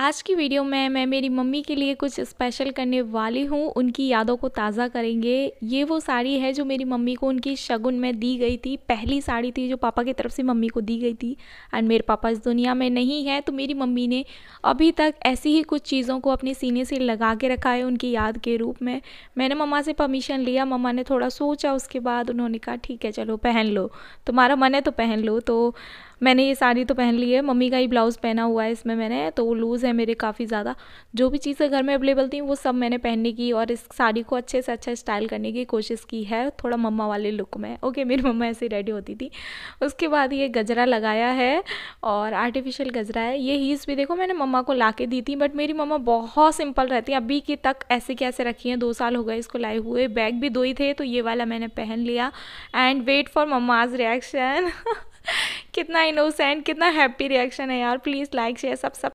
आज की वीडियो में मैं मेरी मम्मी के लिए कुछ स्पेशल करने वाली हूँ उनकी यादों को ताज़ा करेंगे ये वो साड़ी है जो मेरी मम्मी को उनकी शगुन में दी गई थी पहली साड़ी थी जो पापा की तरफ से मम्मी को दी गई थी एंड मेरे पापा इस दुनिया में नहीं है तो मेरी मम्मी ने अभी तक ऐसी ही कुछ चीज़ों को अपने सीने से लगा के रखा है उनकी याद के रूप में मैंने मम्मा से परमिशन लिया मम्मा ने थोड़ा सोचा उसके बाद उन्होंने कहा ठीक है चलो पहन लो तुम्हारा मन है तो पहन लो तो मैंने ये साड़ी तो पहन ली है मम्मी का ही ब्लाउज़ पहना हुआ है इसमें मैंने तो लूज़ हैं मेरे काफ़ी ज़्यादा जो भी चीज़ें घर में अवेलेबल थी वो सब मैंने पहनने की और इस साड़ी को अच्छे से अच्छा स्टाइल करने की कोशिश की है थोड़ा मम्मा वाले लुक में ओके मेरी मम्मा ऐसे रेडी होती थी उसके बाद ये गजरा लगाया है और आर्टिफिशियल गजरा है ये हीस भी देखो मैंने मम्मा को ला दी थी बट मेरी मम्मा बहुत सिंपल रहती है अभी की तक ऐसे कैसे रखी हैं दो साल हो गए इसको लाए हुए बैग भी दो ही थे तो ये वाला मैंने पहन लिया and wait for mamma's reaction कितना इनोसेंट कितना हैप्पी रिएक्शन है यार प्लीज़ लाइक शेयर सब सब